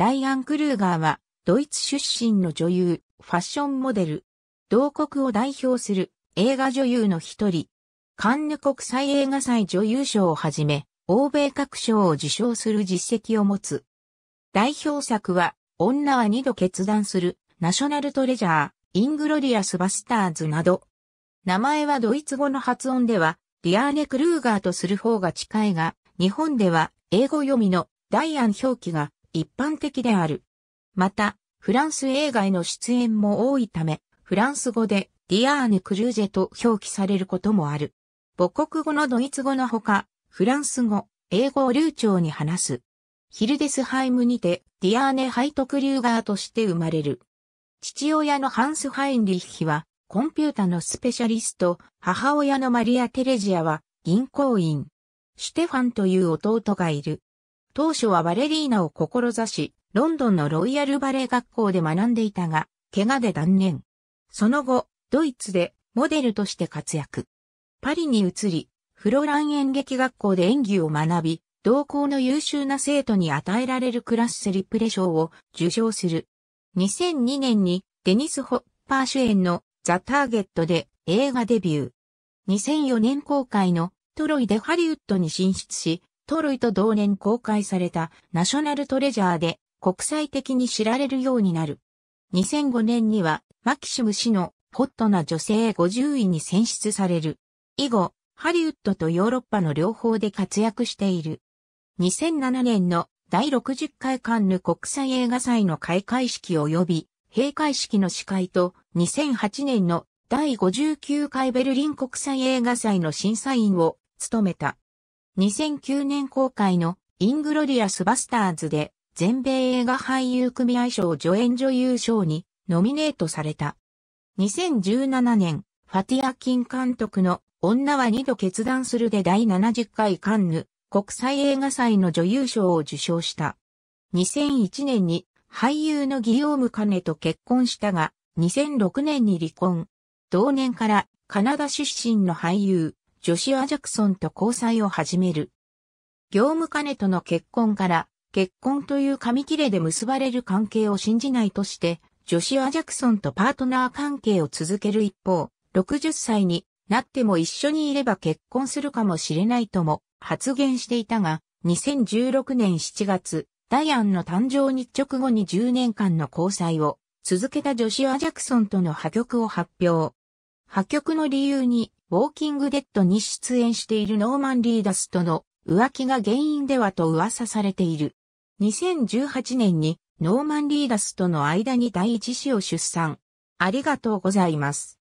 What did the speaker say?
ダイアン・クルーガーは、ドイツ出身の女優、ファッションモデル、同国を代表する映画女優の一人、カンヌ国際映画祭女優賞をはじめ、欧米各賞を受賞する実績を持つ。代表作は、女は二度決断する、ナショナルトレジャー、イングロリアス・バスターズなど。名前はドイツ語の発音では、ディアーネ・クルーガーとする方が近いが、日本では英語読みのダイアン表記が一般的である。また、フランス映画への出演も多いため、フランス語でディアーヌ・クルージェと表記されることもある。母国語のドイツ語のほか、フランス語、英語を流暢に話す。ヒルデスハイムにて、ディアーネ・ハイトクリューガーとして生まれる。父親のハンス・ハインリッヒは、コンピュータのスペシャリスト、母親のマリア・テレジアは、銀行員。シュテファンという弟がいる。当初はバレリーナを志し、ロンドンのロイヤルバレエ学校で学んでいたが、怪我で断念。その後、ドイツでモデルとして活躍。パリに移り、フロラン演劇学校で演技を学び、同校の優秀な生徒に与えられるクラッセリプレ賞を受賞する。2002年にデニス・ホッパー主演のザ・ターゲットで映画デビュー。2004年公開のトロイでハリウッドに進出し、盗塁と同年公開されたナショナルトレジャーで国際的に知られるようになる。2005年にはマキシム氏のホットな女性50位に選出される。以後、ハリウッドとヨーロッパの両方で活躍している。2007年の第60回カンヌ国際映画祭の開会式及び閉会式の司会と2008年の第59回ベルリン国際映画祭の審査員を務めた。2009年公開のイングロリアスバスターズで全米映画俳優組合賞助演女優賞にノミネートされた。2017年、ファティア・キン監督の女は二度決断するで第70回カンヌ国際映画祭の女優賞を受賞した。2001年に俳優のギヨーム・カネと結婚したが、2006年に離婚。同年からカナダ出身の俳優、ジョシュア・ジャクソンと交際を始める。業務金との結婚から、結婚という紙切れで結ばれる関係を信じないとして、ジョシュア・ジャクソンとパートナー関係を続ける一方、60歳になっても一緒にいれば結婚するかもしれないとも発言していたが、2016年7月、ダイアンの誕生日直後に10年間の交際を続けたジョシュア・ジャクソンとの破局を発表。破局の理由にウォーキングデッドに出演しているノーマン・リーダスとの浮気が原因ではと噂されている。2018年にノーマン・リーダスとの間に第一子を出産。ありがとうございます。